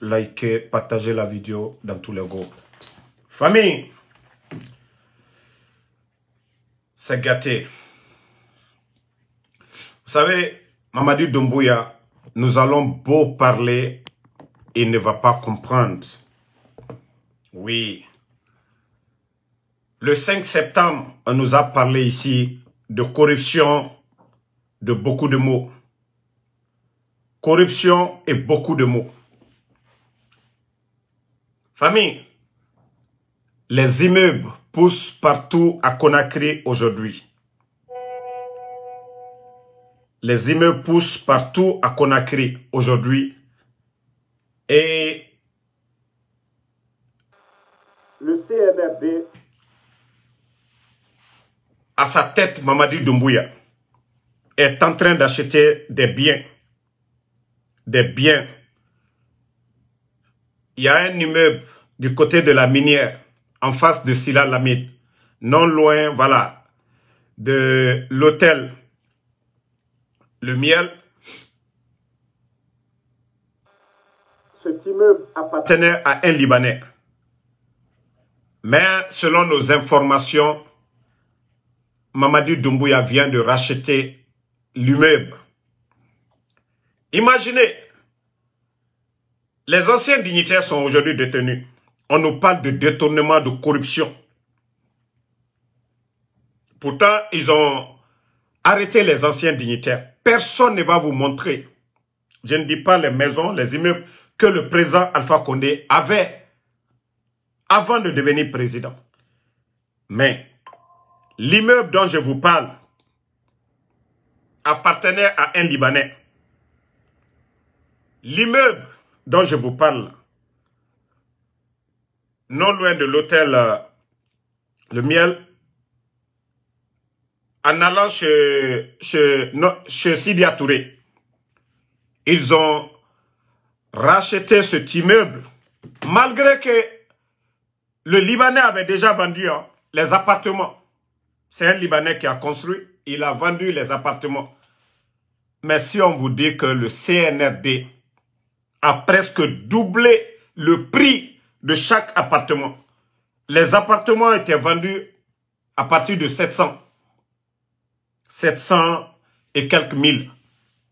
likez, partagez la vidéo dans tous les groupes. Famille, c'est gâté. Vous savez, Mamadou Doumbouya, nous allons beau parler, il ne va pas comprendre. Oui. Le 5 septembre, on nous a parlé ici de corruption, de beaucoup de mots. Corruption et beaucoup de mots. Famille, les immeubles poussent partout à Conakry aujourd'hui. Les immeubles poussent partout à Conakry aujourd'hui. Et le CNRD à sa tête Mamadi Doumbouya est en train d'acheter des biens, des biens il y a un immeuble du côté de la minière, en face de Silla Lamid, non loin, voilà, de l'hôtel Le Miel. Cet immeuble appartenait à un Libanais. Mais selon nos informations, Mamadou Doumbouya vient de racheter l'immeuble. Imaginez, les anciens dignitaires sont aujourd'hui détenus. On nous parle de détournement, de corruption. Pourtant, ils ont arrêté les anciens dignitaires. Personne ne va vous montrer. Je ne dis pas les maisons, les immeubles que le président Alpha Condé avait avant de devenir président. Mais l'immeuble dont je vous parle appartenait à un Libanais. L'immeuble dont je vous parle, non loin de l'hôtel euh, Le Miel, en allant chez, chez, ils ont racheté cet immeuble, malgré que le Libanais avait déjà vendu hein, les appartements. C'est un Libanais qui a construit, il a vendu les appartements. Mais si on vous dit que le CNRD a presque doublé le prix de chaque appartement. Les appartements étaient vendus à partir de 700. 700 et quelques mille.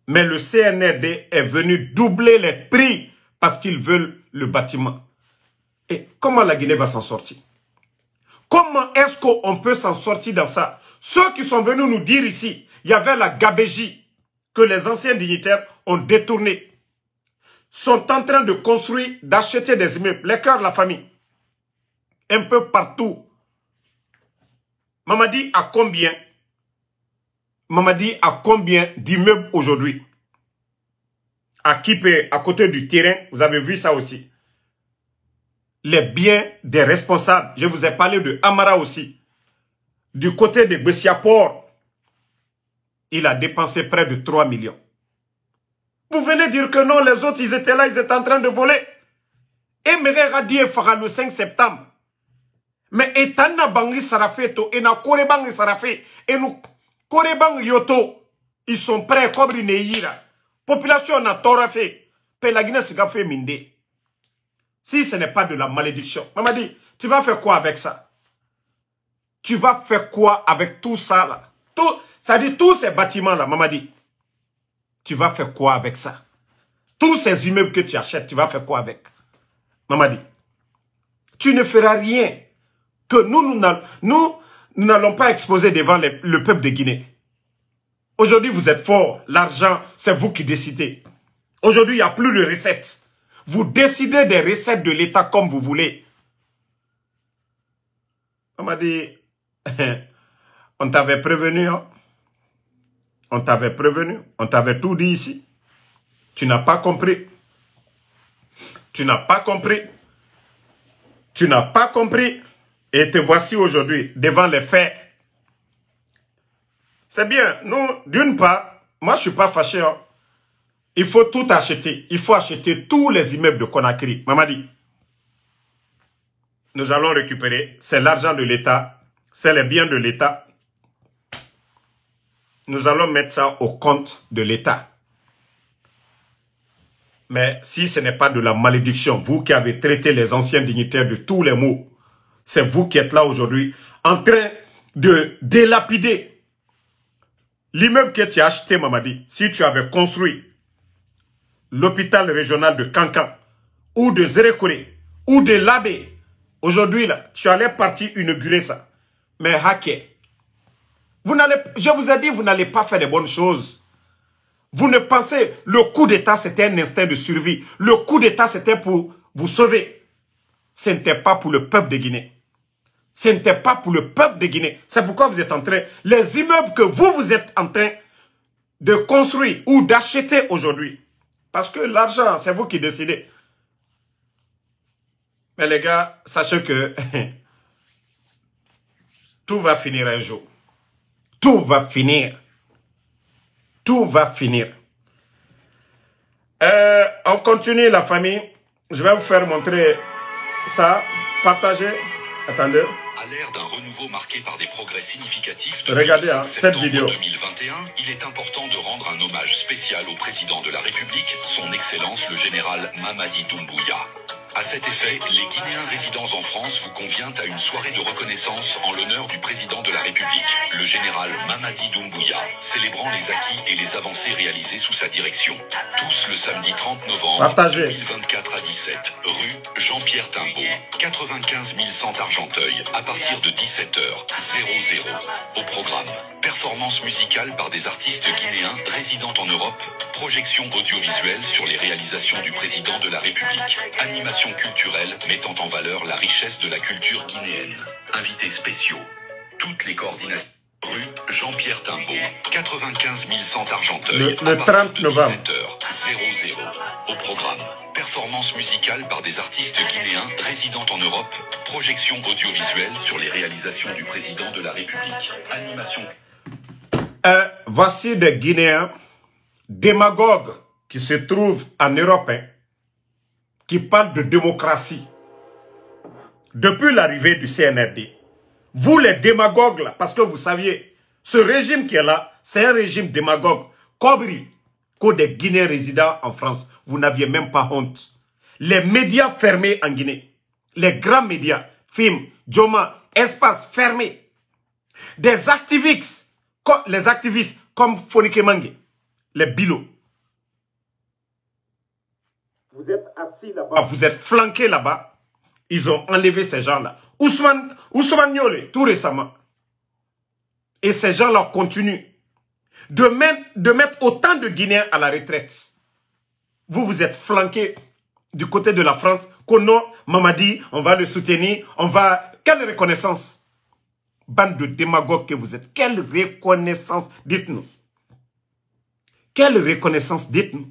Mais le CNRD est venu doubler les prix parce qu'ils veulent le bâtiment. Et comment la Guinée va s'en sortir Comment est-ce qu'on peut s'en sortir dans ça Ceux qui sont venus nous dire ici, il y avait la gabégie que les anciens dignitaires ont détournée sont en train de construire, d'acheter des immeubles, les cœurs de la famille, un peu partout. Mamadi à combien Mamadi à combien d'immeubles aujourd'hui À peut, à côté du terrain, vous avez vu ça aussi. Les biens des responsables, je vous ai parlé de Amara aussi. Du côté de Bessiaport, il a dépensé près de 3 millions. Vous venez dire que non, les autres, ils étaient là, ils étaient en train de voler. Et dit, il fera le 5 septembre. Mais etana bangi fait et na korebangi fait. et nous korebang yoto, ils sont prêts comme neira. Population na torafé, qu'on fait minde. Si ce n'est pas de la malédiction. Maman dit, tu vas faire quoi avec ça? Tu vas faire quoi avec tout ça là? Tout, ça dit tous ces bâtiments là, maman dit tu vas faire quoi avec ça Tous ces immeubles que tu achètes, tu vas faire quoi avec dit tu ne feras rien que nous, nous, n'allons pas exposer devant le peuple de Guinée. Aujourd'hui, vous êtes fort. L'argent, c'est vous qui décidez. Aujourd'hui, il n'y a plus de recettes. Vous décidez des recettes de l'État comme vous voulez. Maman dit, on t'avait prévenu. Hein. On t'avait prévenu, on t'avait tout dit ici. Tu n'as pas compris. Tu n'as pas compris. Tu n'as pas compris. Et te voici aujourd'hui devant les faits. C'est bien. Nous, d'une part, moi, je suis pas fâché. Hein. Il faut tout acheter. Il faut acheter tous les immeubles de Conakry. Maman dit, nous allons récupérer. C'est l'argent de l'État. C'est les biens de l'État nous allons mettre ça au compte de l'État. Mais si ce n'est pas de la malédiction, vous qui avez traité les anciens dignitaires de tous les maux, c'est vous qui êtes là aujourd'hui en train de délapider l'immeuble que tu as acheté, Mamadi. Si tu avais construit l'hôpital régional de Kankan ou de Zérekoré ou de Labé, aujourd'hui, là, tu allais partir inaugurer ça. Mais hacké je vous ai dit, vous n'allez pas faire de bonnes choses. Vous ne pensez, le coup d'État, c'était un instinct de survie. Le coup d'État, c'était pour vous sauver. Ce n'était pas pour le peuple de Guinée. Ce n'était pas pour le peuple de Guinée. C'est pourquoi vous êtes en train, les immeubles que vous, vous êtes en train de construire ou d'acheter aujourd'hui. Parce que l'argent, c'est vous qui décidez. Mais les gars, sachez que tout va finir un jour. Tout va finir. Tout va finir. Euh, on continue la famille. Je vais vous faire montrer ça. Partagez. Attendez. À l'ère d'un renouveau marqué par des progrès significatifs Regardez, hein, cette vidéo. 2021, il est important de rendre un hommage spécial au président de la République, son Excellence le général Mamadi Doumbouya. À cet effet, les Guinéens résidant en France vous convient à une soirée de reconnaissance en l'honneur du président de la République, le général Mamadi Doumbouya, célébrant les acquis et les avancées réalisées sous sa direction. Tous le samedi 30 novembre 2024 à 17, rue Jean-Pierre Timbaud, 95 100 Argenteuil, à partir de 17h00. Au programme. « Performance musicale par des artistes guinéens résidant en Europe, projection audiovisuelle sur les réalisations du président de la République, animation culturelle mettant en valeur la richesse de la culture guinéenne, invités spéciaux, toutes les coordinations. Rue Jean-Pierre Timbaud, 95 100 Argenteuil, le, 30 novembre. 00 Au programme, performance musicale par des artistes guinéens résidant en Europe, projection audiovisuelle sur les réalisations du président de la République, animation. Euh, voici des Guinéens démagogues qui se trouvent en Europe, hein, qui parlent de démocratie. Depuis l'arrivée du CNRD, vous les démagogues parce que vous saviez, ce régime qui est là, c'est un régime démagogue. Cobri, que des Guinéens résidents en France, vous n'aviez même pas honte. Les médias fermés en Guinée, les grands médias, FIM, Joma, espaces fermés, des activistes les activistes comme Fonike Mange, les bilots. Vous êtes assis là-bas. Ah, vous êtes flanqués là-bas. Ils ont enlevé ces gens-là. Ousmane, Ousmane tout récemment. Et ces gens-là continuent de mettre, autant de Guinéens à la retraite. Vous, vous êtes flanqués du côté de la France. Qu'on Mamadi, on va le soutenir, on va... Quelle reconnaissance bande de démagogues que vous êtes. Quelle reconnaissance, dites-nous. Quelle reconnaissance, dites-nous.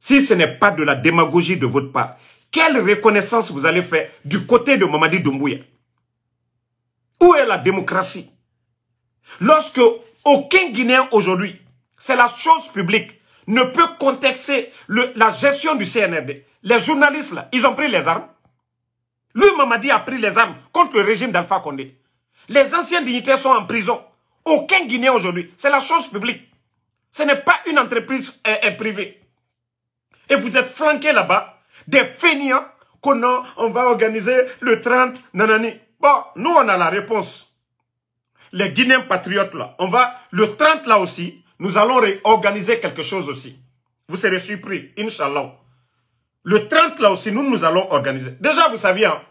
Si ce n'est pas de la démagogie de votre part, quelle reconnaissance vous allez faire du côté de Mamadi Doumbouya Où est la démocratie Lorsque aucun Guinéen aujourd'hui, c'est la chose publique, ne peut contexter la gestion du CNRD. Les journalistes, là, ils ont pris les armes. Lui, Mamadi a pris les armes contre le régime d'Alpha Condé. Les anciens dignitaires sont en prison. Aucun Guinéen aujourd'hui. C'est la chose publique. Ce n'est pas une entreprise euh, euh, privée. Et vous êtes flanqués là-bas des fainéants qu'on on va organiser le 30 nanani. Bon, nous on a la réponse. Les Guinéens patriotes là, on va le 30 là aussi, nous allons réorganiser quelque chose aussi. Vous serez surpris, Inch'Allah. Le 30 là aussi, nous nous allons organiser. Déjà, vous saviez, hein?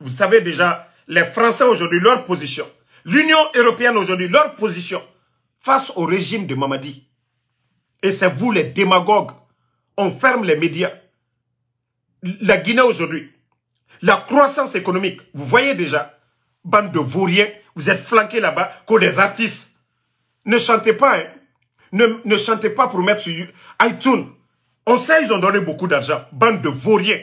vous savez déjà les Français aujourd'hui, leur position, l'Union européenne aujourd'hui, leur position face au régime de Mamadi. Et c'est vous les démagogues. On ferme les médias. La Guinée aujourd'hui, la croissance économique, vous voyez déjà, bande de vauriens, vous êtes flanqués là-bas, que les artistes. Ne chantez pas, hein. Ne, ne chantez pas pour mettre sur iTunes. On sait, ils ont donné beaucoup d'argent. Bande de vauriens.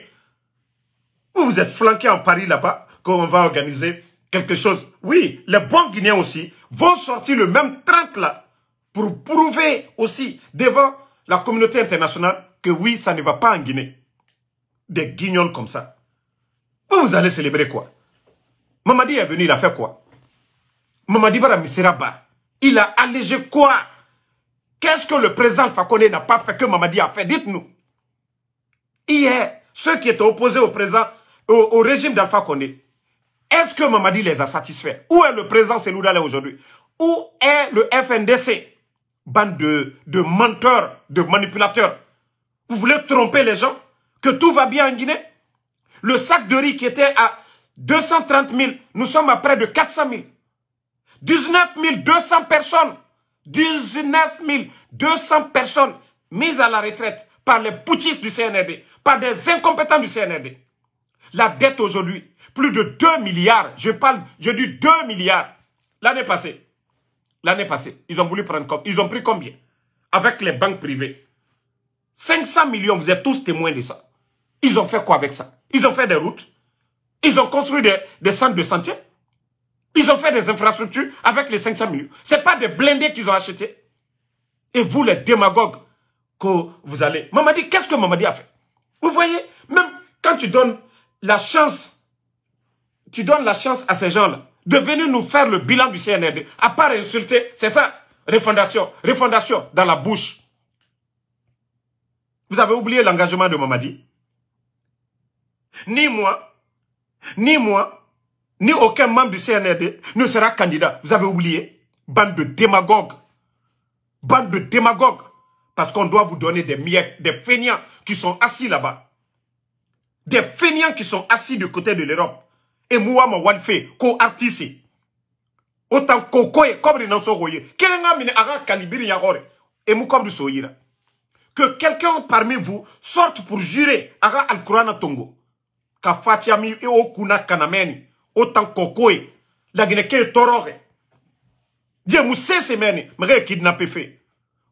Vous vous êtes flanqués en Paris là-bas qu'on va organiser quelque chose. Oui, les bons Guinéens aussi vont sortir le même train là pour prouver aussi devant la communauté internationale que oui, ça ne va pas en Guinée. Des guignols comme ça. Vous, allez célébrer quoi Mamadi est venu, il a fait quoi Mamadi Baramiseraba, il a allégé quoi Qu'est-ce que le président Fakone n'a pas fait que Mamadi a fait Dites-nous. Hier, ceux qui étaient opposés au président, au, au régime d'Alpha Condé, est-ce que Mamadi les a satisfaits Où est le président Seloudalé aujourd'hui Où est le FNDC Bande de, menteurs, de manipulateurs. Vous voulez tromper les gens Que tout va bien en Guinée Le sac de riz qui était à 230 000, nous sommes à près de 400 000. 19 200 personnes 19 200 personnes mises à la retraite par les putschistes du CNRB, par des incompétents du CNRB. La dette aujourd'hui, plus de 2 milliards. Je parle, je dis 2 milliards. L'année passée. L'année passée. Ils ont voulu prendre Ils ont pris combien Avec les banques privées. 500 millions, vous êtes tous témoins de ça. Ils ont fait quoi avec ça Ils ont fait des routes. Ils ont construit des, des centres de santé. Ils ont fait des infrastructures avec les 500 millions. Ce n'est pas des blindés qu'ils ont achetés. Et vous, les démagogues que vous allez... Mamadi, qu'est-ce que Mamadi a fait Vous voyez, même quand tu donnes la chance tu donnes la chance à ces gens-là de venir nous faire le bilan du CNRD. À part insulter, c'est ça, refondation, refondation dans la bouche. Vous avez oublié l'engagement de Mamadi Ni moi, ni moi, ni aucun membre du CNRD ne sera candidat. Vous avez oublié Bande de démagogues. Bande de démagogues. Parce qu'on doit vous donner des miettes, des feignants qui sont assis là-bas. Des feignants qui sont assis du côté de l'Europe. Et moi mon ko artiste autant koko ye kɔbiri nan so ye kelen ka minɛ a ya kɔrɛ e mu que quelqu'un parmi vous sorte pour jurer aga Al Kurana tongo ka fatia mi e o kunna autant o la koko ye laginɛke ye tɔɔrɔ kɛ dieu mu sese qui kidnappé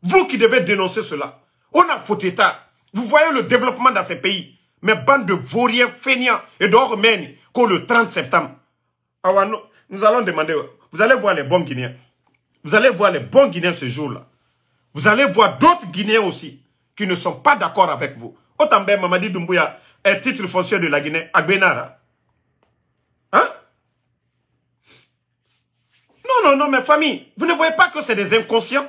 vous qui devez dénoncer cela on a faute état vous voyez le développement dans ces pays mais bande de vauriens feignants et d'or Qu'au le 30 septembre, ah nous allons demander, vous allez voir les bons Guinéens. Vous allez voir les bons Guinéens ce jour-là. Vous allez voir d'autres Guinéens aussi qui ne sont pas d'accord avec vous. Autant bien, Mamadi Doumbouya est titre foncier de la Guinée à hein. hein? Non, non, non, mes familles, vous ne voyez pas que c'est des inconscients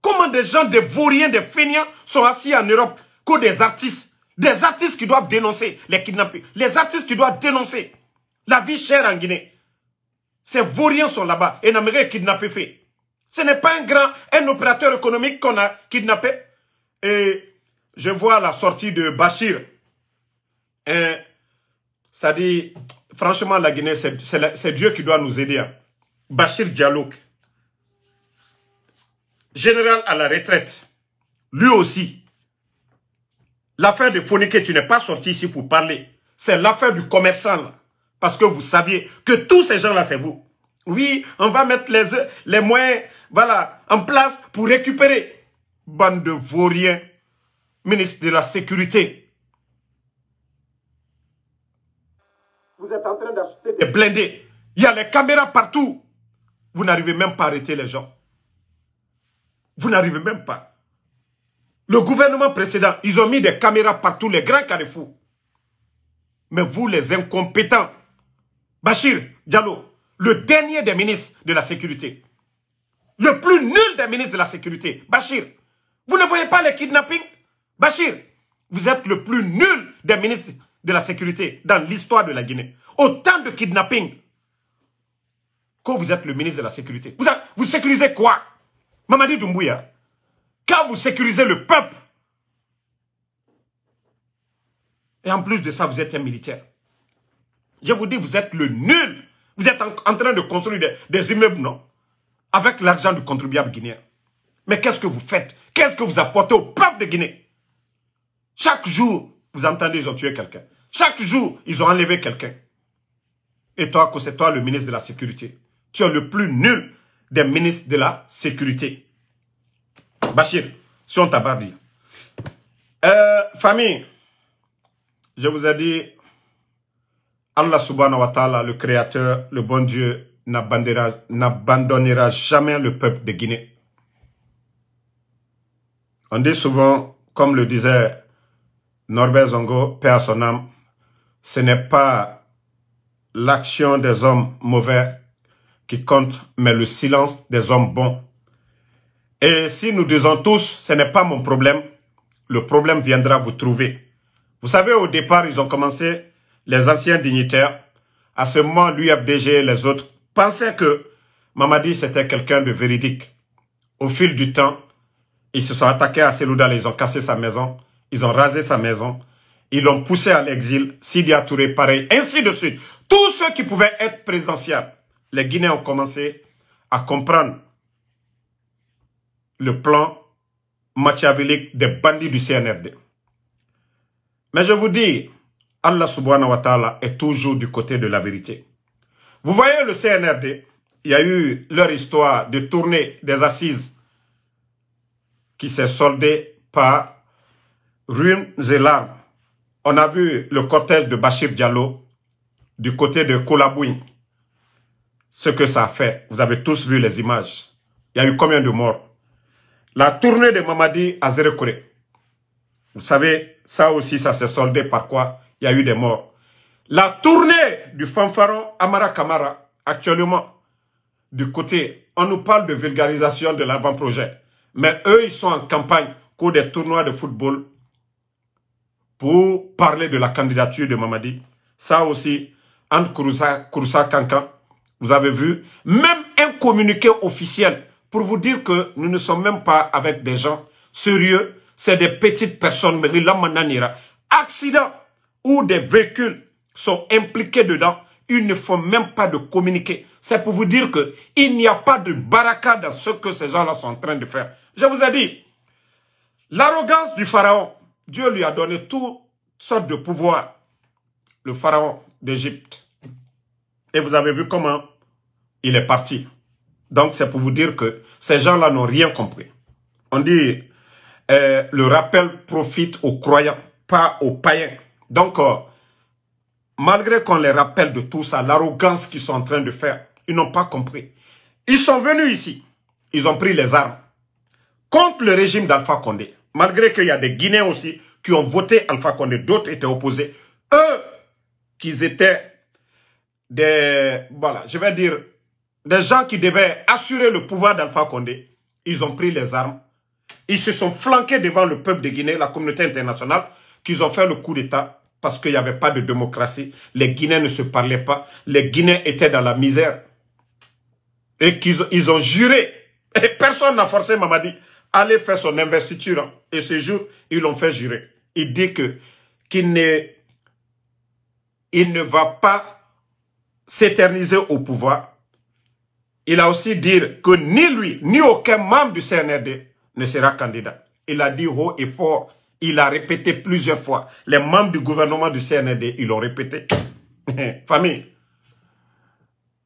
Comment des gens, des vauriens, des fainéants sont assis en Europe que des artistes des artistes qui doivent dénoncer les kidnappés. Les artistes qui doivent dénoncer la vie chère en Guinée. Ces vauriens sont là-bas et n'aimeraient kidnapper fait. Ce n'est pas un grand, un opérateur économique qu'on a kidnappé. Et je vois la sortie de Bachir. C'est-à-dire, franchement, la Guinée, c'est Dieu qui doit nous aider. Hein. Bachir général à la retraite, lui aussi, L'affaire de Fonique, tu n'es pas sorti ici pour parler. C'est l'affaire du commerçant. parce que vous saviez que tous ces gens-là, c'est vous. Oui, on va mettre les, les moyens voilà, en place pour récupérer. Bande de vauriens, ministre de la Sécurité. Vous êtes en train d'acheter des blindés. Il y a les caméras partout. Vous n'arrivez même pas à arrêter les gens. Vous n'arrivez même pas. Le gouvernement précédent, ils ont mis des caméras partout, les grands carrefours. Mais vous, les incompétents, Bachir Diallo, le dernier des ministres de la sécurité, le plus nul des ministres de la sécurité, Bachir, vous ne voyez pas les kidnappings Bachir, vous êtes le plus nul des ministres de la sécurité dans l'histoire de la Guinée. Autant de kidnappings quand vous êtes le ministre de la sécurité. Vous, vous sécurisez quoi Mamadi Doumbouya, quand vous sécurisez le peuple. Et en plus de ça, vous êtes un militaire. Je vous dis, vous êtes le nul. Vous êtes en, train de construire des, des immeubles, non Avec l'argent du contribuable guinéen. Mais qu'est-ce que vous faites Qu'est-ce que vous apportez au peuple de Guinée Chaque jour, vous entendez, ils ont tué quelqu'un. Chaque jour, ils ont enlevé quelqu'un. Et toi, c'est toi le ministre de la Sécurité. Tu es le plus nul des ministres de la Sécurité. Bachir, si on t'a euh, famille, je vous ai dit, Allah subhanahu wa ta'ala, le créateur, le bon Dieu, n'abandonnera jamais le peuple de Guinée. On dit souvent, comme le disait Norbert Zongo, paix à son âme, ce n'est pas l'action des hommes mauvais qui compte, mais le silence des hommes bons. Et si nous disons tous, ce n'est pas mon problème, le problème viendra vous trouver. Vous savez, au départ, ils ont commencé, les anciens dignitaires, à ce moment, l'UFDG et les autres pensaient que Mamadi, c'était quelqu'un de véridique. Au fil du temps, ils se sont attaqués à Seloudal, ils ont cassé sa maison, ils ont rasé sa maison, ils l'ont poussé à l'exil, Sidi Touré, pareil, ainsi de suite. Tous ceux qui pouvaient être présidentiels, les Guinéens ont commencé à comprendre le plan machiavélique des bandits du CNRD. Mais je vous dis, Allah subhanahu wa ta'ala est toujours du côté de la vérité. Vous voyez le CNRD, il y a eu leur histoire de tournée des assises qui s'est soldée par ruines et larmes. On a vu le cortège de Bachir Diallo du côté de Kolabouin. Ce que ça a fait, vous avez tous vu les images. Il y a eu combien de morts la tournée de Mamadi à Zérekoré. Vous savez, ça aussi, ça s'est soldé par quoi Il y a eu des morts. La tournée du fanfaron Amara Kamara, actuellement, du côté, on nous parle de vulgarisation de l'avant-projet. Mais eux, ils sont en campagne pour des tournois de football pour parler de la candidature de Mamadi. Ça aussi, Anne Kouroussa, Kankan, vous avez vu, même un communiqué officiel pour vous dire que nous ne sommes même pas avec des gens sérieux, c'est des petites personnes, mais accident où des véhicules sont impliqués dedans, ils ne font même pas de communiquer. C'est pour vous dire que il n'y a pas de baraka dans ce que ces gens-là sont en train de faire. Je vous ai dit, l'arrogance du pharaon, Dieu lui a donné toutes sortes de pouvoirs. Le pharaon d'Égypte. Et vous avez vu comment il est parti. Donc c'est pour vous dire que ces gens-là n'ont rien compris. On dit, euh, le rappel profite aux croyants, pas aux païens. Donc, euh, malgré qu'on les rappelle de tout ça, l'arrogance qu'ils sont en train de faire, ils n'ont pas compris. Ils sont venus ici, ils ont pris les armes contre le régime d'Alpha Condé. Malgré qu'il y a des Guinéens aussi qui ont voté Alpha Condé, d'autres étaient opposés. Eux, qu'ils étaient des, voilà, je vais dire, des gens qui devaient assurer le pouvoir d'Alpha Condé, ils ont pris les armes, ils se sont flanqués devant le peuple de Guinée, la communauté internationale, qu'ils ont fait le coup d'État parce qu'il n'y avait pas de démocratie, les Guinéens ne se parlaient pas, les Guinéens étaient dans la misère. Et qu'ils ils ont juré, et personne n'a forcé Mamadi, à aller faire son investiture. Hein. Et ce jour, ils l'ont fait jurer. Il dit que qu'il il ne va pas s'éterniser au pouvoir il a aussi dit que ni lui, ni aucun membre du CNRD ne sera candidat. Il a dit haut et fort. Il a répété plusieurs fois. Les membres du gouvernement du CNRD, ils l'ont répété. Famille,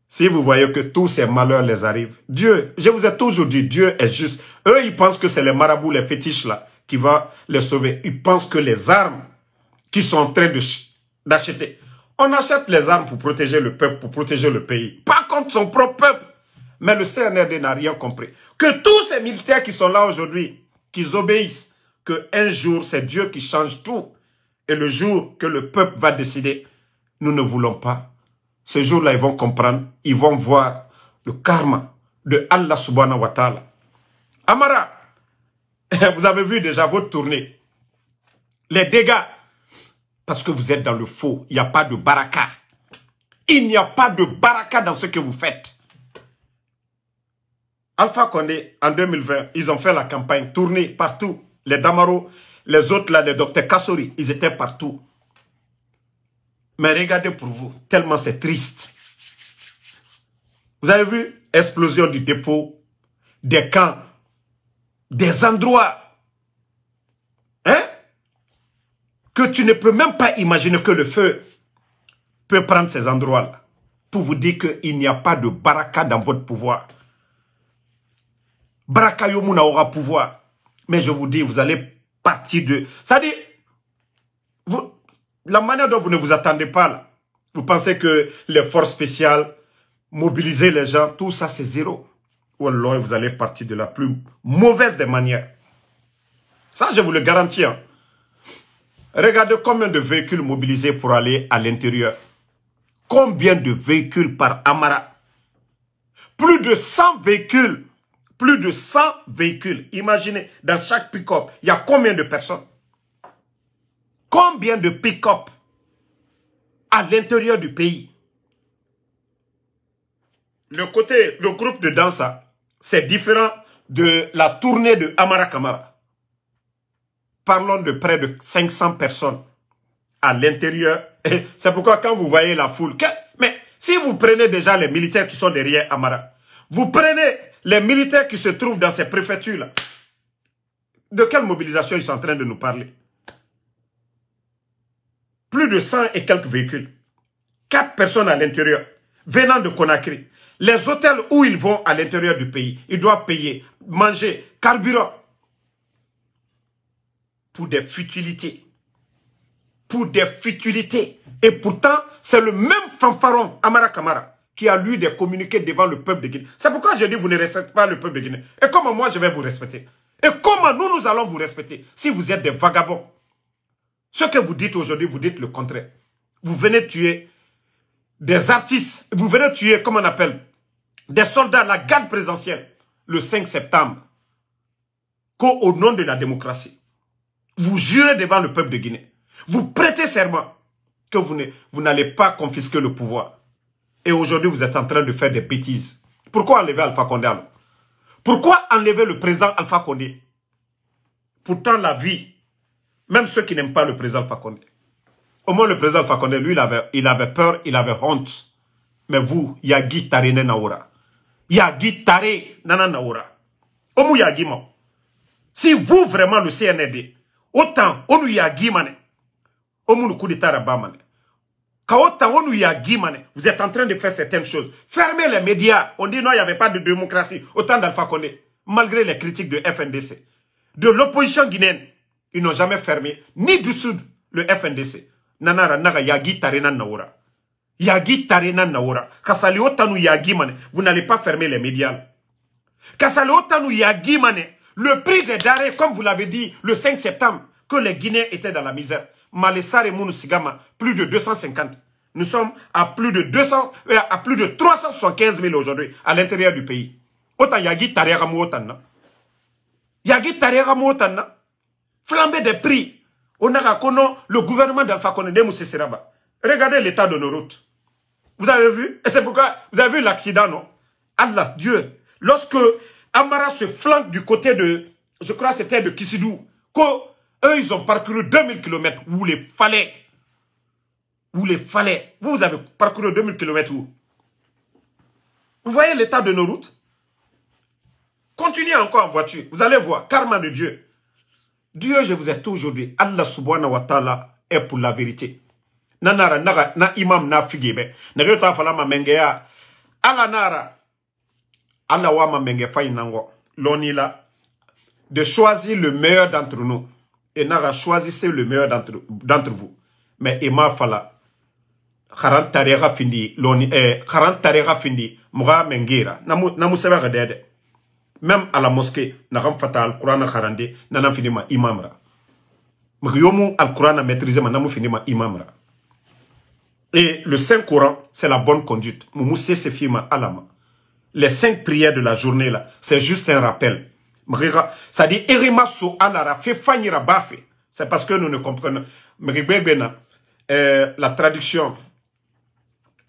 si vous voyez que tous ces malheurs les arrivent, Dieu, je vous ai toujours dit, Dieu est juste. Eux, ils pensent que c'est les marabouts, les fétiches là, qui vont les sauver. Ils pensent que les armes qui sont en train d'acheter, on achète les armes pour protéger le peuple, pour protéger le pays, pas contre son propre peuple mais le CNRD n'a rien compris. Que tous ces militaires qui sont là aujourd'hui, qu'ils obéissent, que un jour, c'est Dieu qui change tout. Et le jour que le peuple va décider, nous ne voulons pas. Ce jour-là, ils vont comprendre, ils vont voir le karma de Allah subhanahu wa ta'ala. Amara, vous avez vu déjà votre tournée. Les dégâts, parce que vous êtes dans le faux, il n'y a pas de baraka. Il n'y a pas de baraka dans ce que vous faites. Alpha est en 2020, ils ont fait la campagne, tournée partout. Les Damaro, les autres là, les docteurs Kassori, ils étaient partout. Mais regardez pour vous, tellement c'est triste. Vous avez vu explosion du dépôt, des camps, des endroits hein, que tu ne peux même pas imaginer que le feu peut prendre ces endroits-là pour vous dire qu'il n'y a pas de baraka dans votre pouvoir. Yomuna aura pouvoir. Mais je vous dis, vous allez partir de... Ça dit, la manière dont vous ne vous attendez pas, vous pensez que les forces spéciales, mobiliser les gens, tout ça c'est zéro. ou alors, vous allez partir de la plus mauvaise des manières. Ça, je vous le garantis. Hein. Regardez combien de véhicules mobilisés pour aller à l'intérieur. Combien de véhicules par Amara Plus de 100 véhicules plus de 100 véhicules. Imaginez, dans chaque pick-up, il y a combien de personnes Combien de pick-up à l'intérieur du pays Le côté, le groupe de Dansa, c'est différent de la tournée de Amara Kamara. Parlons de près de 500 personnes à l'intérieur. C'est pourquoi quand vous voyez la foule, mais si vous prenez déjà les militaires qui sont derrière Amara, vous prenez les militaires qui se trouvent dans ces préfectures-là, de quelle mobilisation ils sont en train de nous parler Plus de 100 et quelques véhicules. Quatre personnes à l'intérieur, venant de Conakry. Les hôtels où ils vont à l'intérieur du pays, ils doivent payer, manger, carburant. Pour des futilités. Pour des futilités. Et pourtant, c'est le même fanfaron, Amara Kamara, qui a lui des communiqués devant le peuple de Guinée. C'est pourquoi je dis vous ne respectez pas le peuple de Guinée. Et comment moi je vais vous respecter Et comment nous, nous allons vous respecter si vous êtes des vagabonds Ce que vous dites aujourd'hui, vous dites le contraire. Vous venez tuer des artistes, vous venez tuer, comment on appelle, des soldats, la garde présidentielle, le 5 septembre, qu'au nom de la démocratie, vous jurez devant le peuple de Guinée, vous prêtez serment que vous n'allez pas confisquer le pouvoir. Et aujourd'hui, vous êtes en train de faire des bêtises. Pourquoi enlever Alpha Condé Pourquoi enlever le président Alpha Condé Pourtant, la vie, même ceux qui n'aiment pas le président Alpha Condé, au moins le président Alpha Condé, lui, il avait, il avait peur, il avait honte. Mais vous, Yagi Tare Naura. Yagi nanaura. Nana Naura. Omu Yagi Si vous, vraiment, le CND, autant, omu Yagi Mane, Omu le coup vous êtes en train de faire certaines choses. Fermez les médias. On dit non, il n'y avait pas de démocratie Autant d'Alpha d'Alpha Malgré les critiques de FNDC. De l'opposition guinéenne, ils n'ont jamais fermé, ni du sud, le FNDC. naga yagi tarena Yagi tarena Vous n'allez pas fermer les médias. Le prix des d'arrêt comme vous l'avez dit le 5 septembre, que les Guinéens étaient dans la misère. Malessar et Mounousigama, plus de 250. Nous sommes à plus de 200, euh, à plus de 375 000 aujourd'hui à l'intérieur du pays. Autant Yagi Tareramu otana Yagi Tareramu otana. Flambée des prix. On a le gouvernement d'Alpha Kondé Moussé Regardez l'état de nos routes. Vous avez vu Et c'est pourquoi vous avez vu l'accident, non Allah, Dieu. Lorsque Amara se flanque du côté de, je crois c'était de Kissidou. Eux, ils ont parcouru 2000 km où les fallait. Où les fallait. Vous, avez parcouru 2000 km où Vous voyez l'état de nos routes Continuez encore en voiture. Vous allez voir. Karma de Dieu. Dieu, je vous ai tout aujourd'hui. Allah subhanahu wa ta'ala est pour la vérité. Nanara, naga, na imam na figebe. Nagyo ma falama mengeya. Ala nara. Allah wama menge fay nango. L'onila. De choisir le meilleur d'entre nous et Enara, choisissez le meilleur d'entre vous. Mais il m'a Fala, Kharan Tarega Findi, Loni, eh, Kharan Tarega Findi, Mouga Mengira, Namuseva dede. Même à la mosquée, Naram Fatal, Kurana Kharande, Nanam Finima Imamra. Mriyomu al a maîtrisé, Namu Finima Imamra. Et le Saint-Coran, c'est la bonne conduite. se Sefima Alama. Les cinq prières de la journée, là, c'est juste un rappel. Ça dit, Erima so anara, fe fanyira bafe. C'est parce que nous ne comprenons. Euh, la traduction,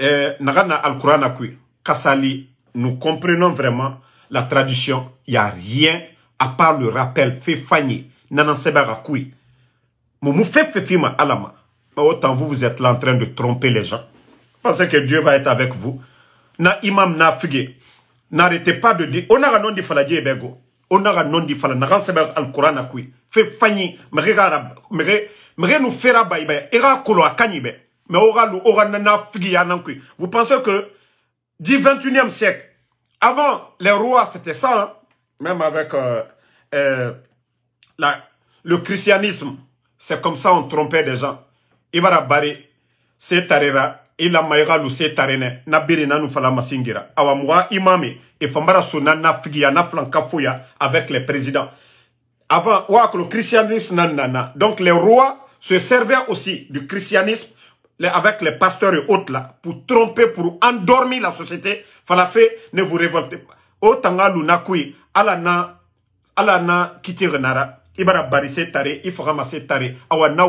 euh, Nagana al Kui, Kasali, nous comprenons vraiment la traduction. Il n'y a rien à part le rappel, fait fanyi, nanansebara Kui. Moumou fait fefima alama. Autant vous, vous êtes en train de tromper les gens. Pensez que Dieu va être avec vous. Na imam na figue. N'arrêtez pas de dire, on a un nom de on a non di fala naga sebe alqur'ana kui fe fanyi mege ga rab mege nu fera bay bay e kolo akanyi be mais ora lu ora na figi anan kui vous pensez que du 21e siècle avant les rois c'était ça hein? même avec euh, euh, la, le christianisme c'est comme ça on trompait des gens ibara bari c'est arrivé a mayra l'usé tarene na n'abirina nous fala masingira awa mwa imami, e fambara sona na figia na fouya avec les présidents avant wa le christianisme nanana donc les rois se servaient aussi du christianisme avec les pasteurs et autres là pour tromper pour endormir la société fala fait ne vous révoltez pas o tanga luna kui alana alana kiti ibara barise tare ifogama masetare awa na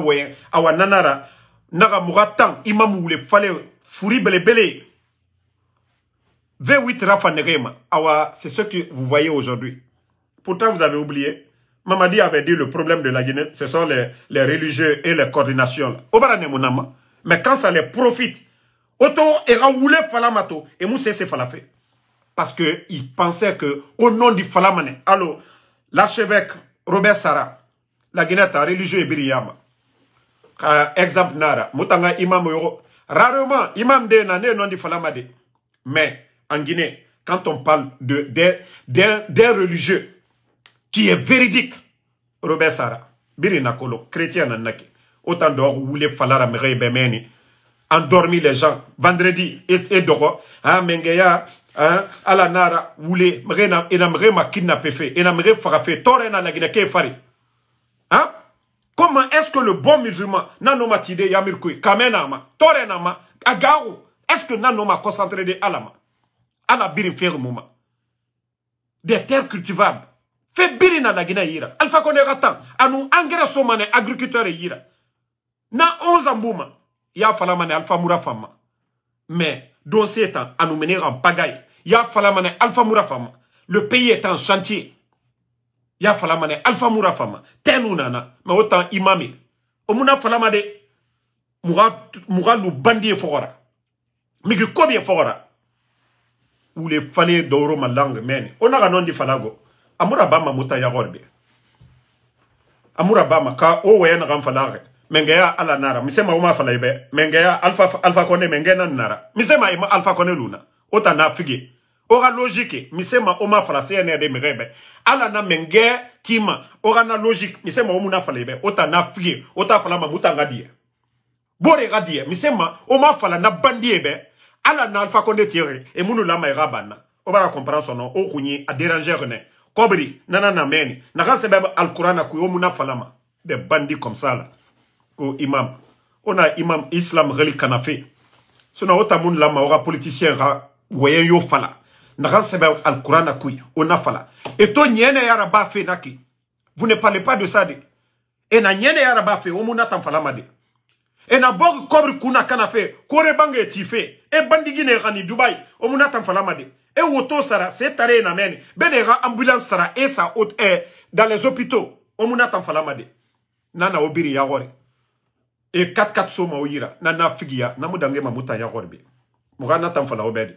awa nanara naga Imam imamu ule fale furi belé 28 Rafa Negema ah c'est ce que vous voyez aujourd'hui pourtant vous avez oublié Mamadi avait dit le problème de la Guinée ce sont les, religieux et les coordinations mais quand ça les profite autant era wule falamato et mousse c'est falafé parce que ils pensaient que au nom du falamane alors l'archevêque Robert Sarah la Guinée est religieux et exemple nara mutanga imam yo rarement imam de na ne non di falama de mais en Guinée quand on parle de des des religieux qui est véridique Robert Sara birina kolo chrétien nanaki autant de voulait falara mrebe meni endormi les gens vendredi et et doko hein mengeya hein ala nara wule mrena ina mrema kidnappé fait ina mrefa fait torena na gina ke fari est-ce que le bon musulman nanoma tide yamirkui kamenama torenama agao est-ce que nanoma concentré de alama la birin des terres cultivables fait birina la Guinée yira alpha a ratan anu engrais somane agriculteur yira na 11 ambuma ya falamane alpha murafama mais dans ces temps à nous mener en pagaille ya falamane alpha Mourafama. le pays est en chantier y'a fala ma Alpha mura fama tenu nana ma min o omuna na fala ma mura lu bandi e fora. mi migi kɔbi e fora ou ule fale doro malang men ona ga non di falago amura ba muta ya gorbe amura ka maka o we na gam falage mengea ala nara misema uma falaibe alpha Alpha alfa kone mengena nara misema ima alfa kone luna ota na figi ora logique misema oma fala de mirebe ala na menge tima ora na logique misema ma fala ibe ota na fie ota fala ma mutanga ngadie. bore gadie. misema oma fala na bandie be ala na alpha konde tiere monu lama irabana. Oba la comprendre son nom o kunyi a déranger ne kobri nana na meni na ga sebeb alquran ku na fala de bandi comme ça là ko imam ona imam islam reli kanafe sona ota moun lama ora politicien ra voyen yo fala naga sɛbɛ alkuran na ko ye o nafa la e yaraba fe naki. vous ne parlez pas de ça de na nyene yaraba fe o mun na na kana kore bange ti e bandigi ne ni dubai o mun na e woto sara se tare na mɛni bɛ ambulance sara e sa o e dans les hôpitaux o mun na tanfala ma 4 e so ma yira na na dange ma be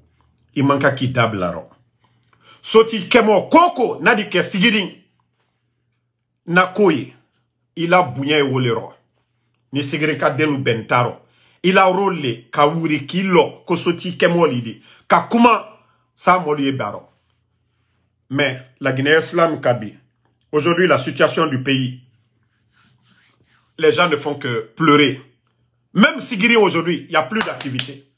Il manque à qui soti Kemo koko n'a di que Sigiri na ko il a la le roi. ni sigiri ka denu a tarɔ le ka wuri a ko soti kemo lidi sa mais la guinée islam kabi aujourd'hui la situation du pays les gens ne font que pleurer même sigiri aujourd'hui il y a plus d'activité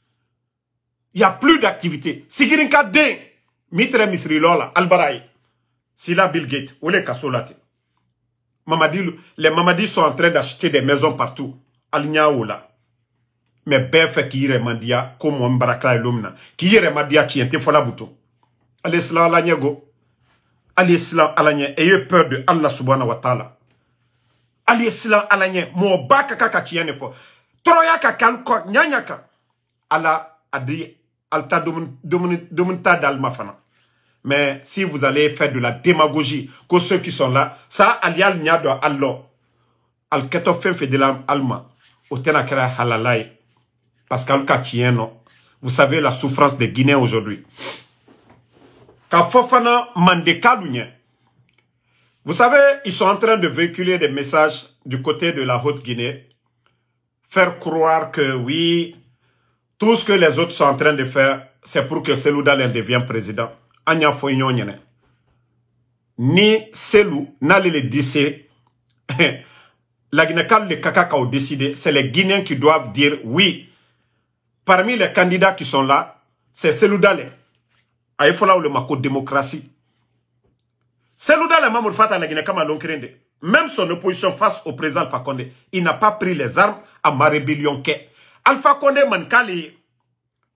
il n'y a plus d'activité. Sigirinka D. mitre misri lola, albaraï. Sila Bill Gates, ou les kassolate. Mamadi, les Mamadi sont en train d'acheter des maisons partout. Aligna Mais bɛɛ qui yɛrɛ mandiya comme on min barakala Qui don min na k'i yɛrɛ bouton. Alislam tɛ fɔla buto ale silam peur de Allah Subhanahu wa taala ale silam ala ɲɛ mɔgɔba ka kan ka tiɲɛ de ka a Alta Dalmafana. Mais si vous allez faire de la démagogie que ceux qui sont là, ça alial de allo. Al ketofen fedelam alma. Otena kera halalai. Pascal Katieno. Vous savez la souffrance des Guinéens aujourd'hui. Kafofana fofana Vous savez, ils sont en train de véhiculer des messages du côté de la Haute-Guinée. Faire croire que oui, tout ce que les autres sont en train de faire, c'est pour que Selou Dalen devienne président. Anya Foyonyene. Ni Selou, ni le DC. La Guinée, le les Kakaka ont décidé, c'est les Guinéens qui doivent dire oui. Parmi les candidats qui sont là, c'est Selou Dalen. Ah, là où le Mako démocratie. Selou Dalen, Mamour Fata, la Guinée, Même son opposition face au président Fakonde, il n'a pas pris les armes à ma rébellion Alpha Condé mankali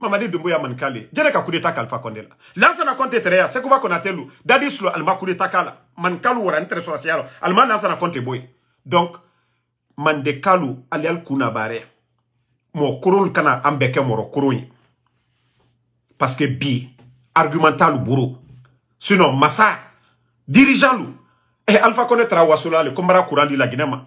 Mamadi Doumbouya mankali jere ka kudeta ka Alpha Condé la lansana Conte tereya a konatelu dadi sulo alma kudeta kala mankalu wara ntere so Alman alma na konte boy donc mande kalu alial kuna bare mo kurul kana ambeke moro kurunyi parce que bi argumental bourreau sinon massa dirigeant et eh, Alpha Condé la le kombara courant di la guinema.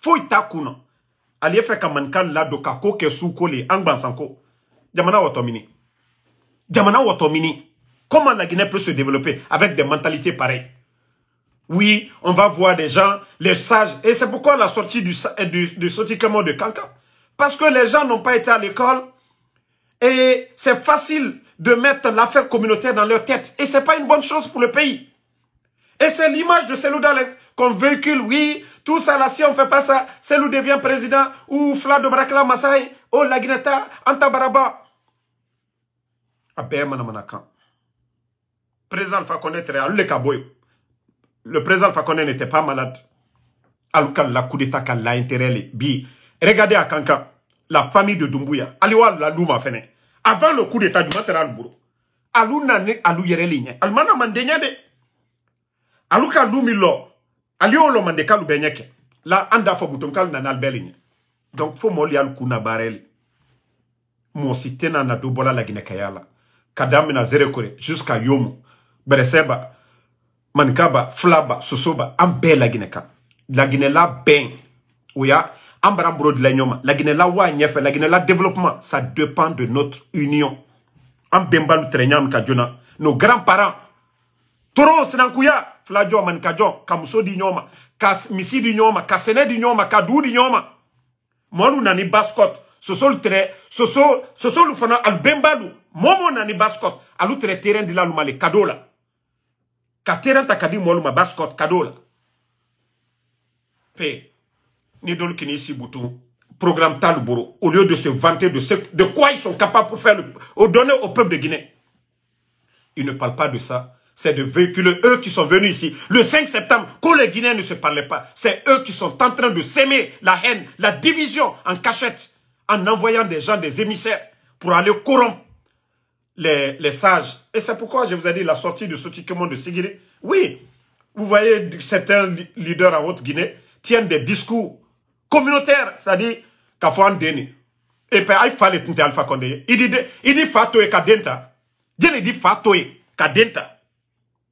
t'a ka ka le jamana jamana comment la Guinée peut se développer avec des mentalités pareilles oui, on va voir des gens, les sages. Et c'est pourquoi la sortie du, du, du de Kanka. Parce que les gens n'ont pas été à l'école. Et c'est facile de mettre l'affaire communautaire dans leur tête. Et c'est pas une bonne chose pour le pays. Et c'est l'image de Selou comme véhicule, oui. Tout ça, là, si on ne fait pas ça, c'est lui devient président ou Fla de Barakla Masai, ou oh, Lagineta, Antabaraba. manamana Manamanakan. Président Fakone le Kaboy. Le président Fakone n'était pas malade. Aloukal la coup d'état qu'elle a intérêt bi. Regardez à Kanka, la famille de Dumbuya. Aliwa la Luma Fene. Avant le coup d'état du matériel, il Alou nane, alou a Almana mandenye de. Alouka lo aliolo mande kalu benyeke la anda fo buton kalu na donc fo moli al kuna bareli mo sitena na la gine kayala kadami na zere jusqu'à yomu bereseba mankaba flaba sosoba ambe la laginɛ la laginɛla la o y'a an bara la bolo la la la laginɛla wa gine la ben, développement ça dépend de notre union am bembalu trenyam nos grands parents toro sinankuya flajo jɔ manika di Nyoma, kas, misi di Nyoma, di Nyoma, di ce nani baskot, soso tɛrɛ soso soso fana momo do nani baskot, alutere teren di dila le la ka terɛn ta ka di ma pe ni dolu kini si butu programme t'alu boro au lieu de se vanter de, ce, de quoi ils sont capables pour faire le, au donner au peuple de Guinée ils ne parle pas de ça c'est de véhicules, eux qui sont venus ici. Le 5 septembre, quand les Guinéens ne se parlaient pas, c'est eux qui sont en train de s'aimer la haine, la division en cachette, en envoyant des gens, des émissaires, pour aller corrompre les, les sages. Et c'est pourquoi je vous ai dit la sortie de ce monde de Sigiri. Oui, vous voyez certains leaders en Haute-Guinée tiennent des discours communautaires, c'est-à-dire Kafouan Deni. Et puis, il fallait Condé. Il dit, il dit Kadenta. dit Kadenta.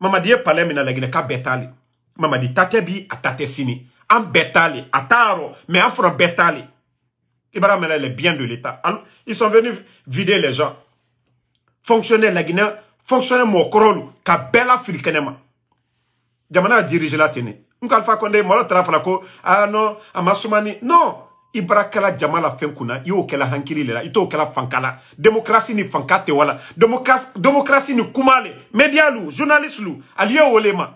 mamadi ye palɛ min na laginɛka bɛɛ mamadi tate bi a ta sini an bɛɛ t'a le a t'a rɔ mɛ an les biens de l'état ils sont venus vider les gens fonctionnaire Guinée, fonctionnaire mɔgɔkɔrɔlu ka bɛɛ lafiri jamana dirigela ten ne konde, ko ah non à Masumani, non i jamala jama la y'o hankiri la kela fankala ni fankate wala wala demokrasi ni kumale, media lu journaliste lu olema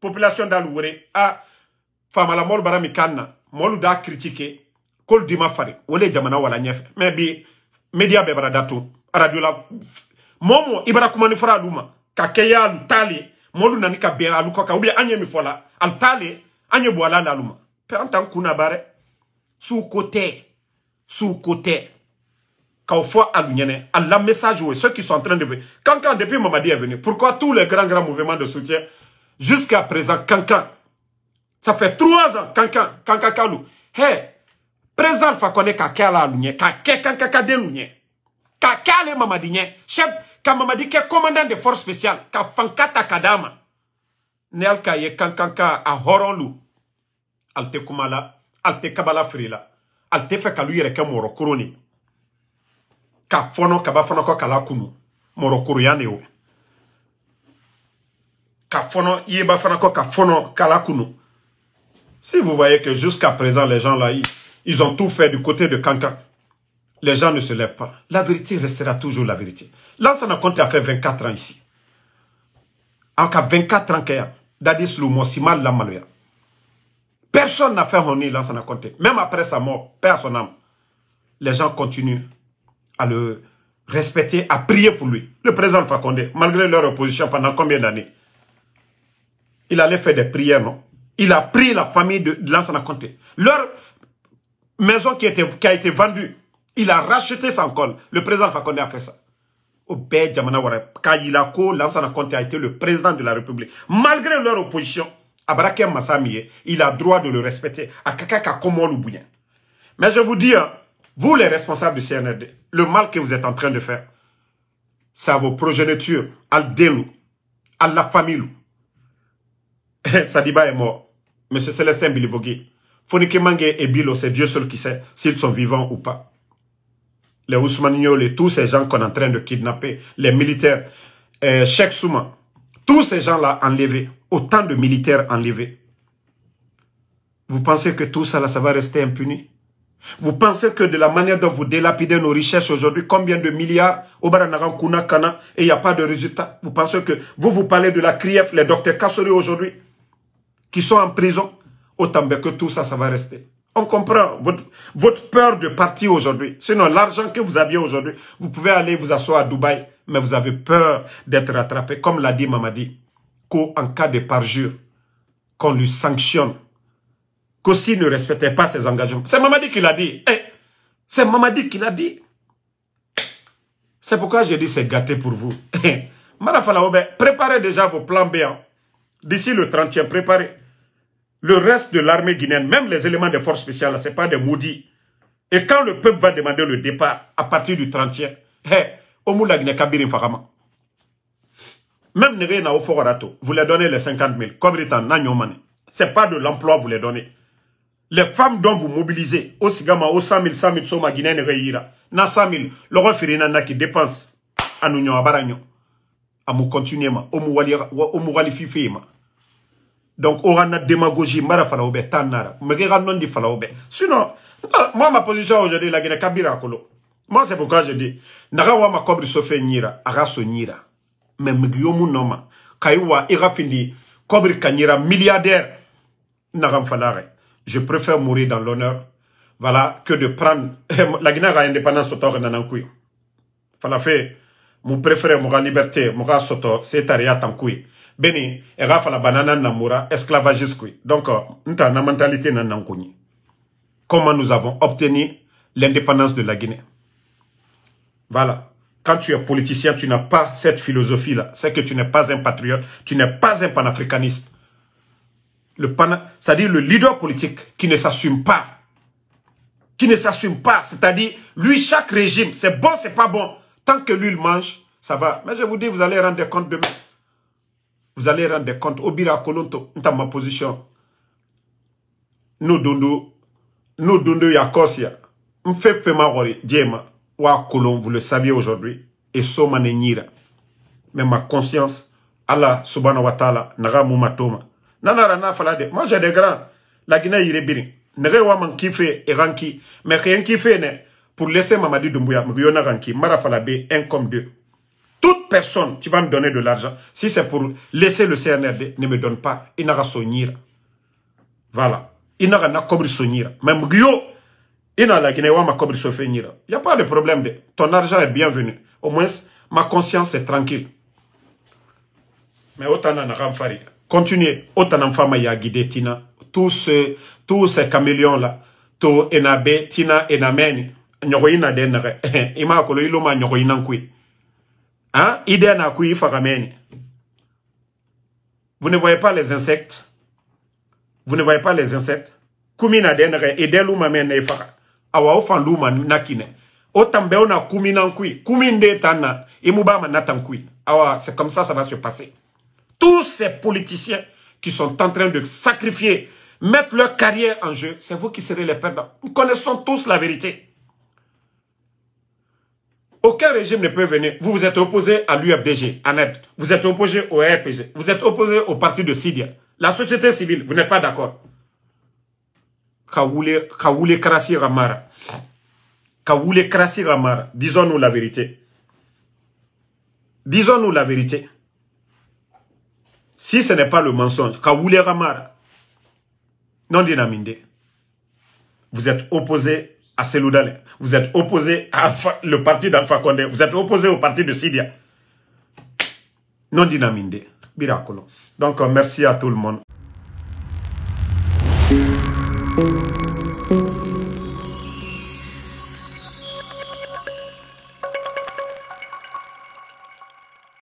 population dalu were a la mol bara molu d'a critiquer kol di fari o le jamana wala nyef mais media bɛɛ datu radio la momo mɔ ni fora luma ka nani ka alu an la sous-côté, sous-côté. Quand à la message, ceux qui sont en train de venir. quand depuis Mamadi est venu, pourquoi tous les grands, grands mouvements de soutien, jusqu'à présent, kankan, ça fait trois ans, kankan Cancan Kalou, hey, président Fakone Kaké la Lounie, Kaké, Kanka Kade Kaka Kaké le Mamadi chef, ka Mamadi Ke, commandant des forces spéciales, Ka Fankata Kadama, Nelka Ye Kankanka a Horolu, Alte Kumala, Alte kabala Frila. Alte tɛ morokuroni. kal'u yɛrɛ kɛ ka ka kaba kafono ko kala kunu ya o ka ka si vous voyez que jusqu'à présent les gens là ils, ont tout fait du côté de Kanka. les gens ne se lèvent pas la vérité restera toujours la vérité Là, n'a compté à fait 24 ans ici en cas 24 ans a Dadis dadi mosimal simal lamaloya Personne n'a fait honner Lansana Conté. Même après sa mort, père les gens continuent à le respecter, à prier pour lui. Le président Fakonde, malgré leur opposition pendant combien d'années Il allait faire des prières, non Il a pris la famille de Lansana Conté. Leur maison qui, a été vendue, il a racheté son col. Le président Fakonde a fait ça. Obed Djamana Wara, Kailako, Lansana Conté a été le président de la République. Malgré leur opposition, Abrakem Massamie, il a droit de le respecter. Mais je vous dis, hein, vous les responsables du CNRD, le mal que vous êtes en train de faire, c'est à vos progénitures, al à la famille. Eh, Sadiba est mort. Monsieur Célestin Bilivogui. Fonike Mange et Bilo, c'est Dieu seul qui sait s'ils sont vivants ou pas. Les Ousmaniol et tous ces gens qu'on est en train de kidnapper, les militaires, eh, Cheikh Souma, tous ces gens-là enlevés autant de militaires enlevés. Vous pensez que tout ça, ça va rester impuni Vous pensez que de la manière dont vous délapidez nos richesses aujourd'hui, combien de milliards au Kana et il n'y a pas de résultat Vous pensez que vous, vous parlez de la CRIEF, les docteurs Kassori aujourd'hui, qui sont en prison Autant que tout ça, ça va rester. On comprend votre, votre peur de partir aujourd'hui. Sinon, l'argent que vous aviez aujourd'hui, vous pouvez aller vous asseoir à Dubaï, mais vous avez peur d'être rattrapé, comme l'a dit Mamadi qu'en cas de parjure, qu'on lui sanctionne. Qu'aussi ne respectait pas ses engagements. C'est Mamadi qui l'a dit. Eh, c'est Mamadi qui l'a dit. C'est pourquoi j'ai dit c'est gâté pour vous. Eh, préparez déjà vos plans béants. Hein. D'ici le 30e, préparez. Le reste de l'armée guinéenne, même les éléments des forces spéciales, ce n'est pas des maudits. Et quand le peuple va demander le départ à partir du 30e, au eh, Omoula Guinée Kabirin Fahama. Même si na vous les donnez les 50 000. C'est pas de l'emploi, vous les donnez. Les femmes dont vous mobilisez, au Sigama, au 100 000, 100 000, na 100 000, leur Firina, na qui dépense, à à à au Donc, aura démagogie, Mara Falaoube, Tanara, Megera non di Sinon, moi, ma position aujourd'hui, la Guinée Kabira Moi, c'est pourquoi je dis, pas ma mon nom, noma kaiwa irafindi kobri kanira milliardaire nagam je préfère mourir dans l'honneur voilà que de prendre la Guinée a indépendance de nanankui fala fe mon préfère mourir liberté mu soto c'est taria tankui beni e fala banana namura esclavage kui donc euh, nta na mentalité nanankuni comment nous avons obtenu l'indépendance de la Guinée voilà quand tu es politicien, tu n'as pas cette philosophie-là. C'est que tu n'es pas un patriote, tu n'es pas un panafricaniste. Le c'est-à-dire le leader politique qui ne s'assume pas. Qui ne s'assume pas. C'est-à-dire, lui, chaque régime, c'est bon, c'est pas bon. Tant que lui, il mange, ça va. Mais je vous dis, vous allez rendre compte demain. Vous allez rendre compte. Obira Kolonto, dans ma position. Nous, Dondo, nous, Dondo, Yakosia. Djema. Wa vous le saviez aujourd'hui, et so manenira Mais ma conscience, Allah subhanahu wa ta'ala, Naga Moumatoma. Nanara na falade, moi j'ai des grands, la Guinée Yirebiri. naga wa man kifé eranki mais rien kifé ne. Pour laisser Mamadi Doumbouya, Mbiyona ranki, Marafalabe, Un comme deux. Toute personne, qui va me donner de l'argent. Si c'est pour laisser le CNRD, ne me donne pas. Il n'a Voilà. Il n'a comme sonira Même Guillaume, il n'y a pas de problème. De... Ton argent est bienvenu. Au moins, ma conscience est tranquille. Mais autant n'a fari. Continuez. Autant en fama ya guidé Tina. Tous ces, tous ces caméléons-là. To enabe, Tina enameni. Nyogoyina denare. Ima kolo ma nyogoyina nkui. Hein? Ide na kui Vous ne voyez pas les insectes? Vous ne voyez pas les insectes? Kumina denare. Ide luma mene luma nakine tana imubama awa c'est comme ça ça va se passer tous ces politiciens qui sont en train de sacrifier mettre leur carrière en jeu c'est vous qui serez les perdants nous connaissons tous la vérité aucun régime ne peut venir. Vous vous êtes opposé à l'UFDG, à Vous êtes opposé au RPG. Vous êtes opposé au parti de Sidia. La société civile, vous n'êtes pas d'accord. Kawule, Kawule Ramara. kawule disons-nous la vérité disons-nous la vérité si ce n'est pas le mensonge Kawule ramara. non dinaminde vous êtes opposé à Selou Vous êtes opposé à le parti d'Alpha Condé. Vous êtes opposé au parti de Sidia. Non dinaminde. Miracolo. Donc, euh, merci à tout le monde. Thank you.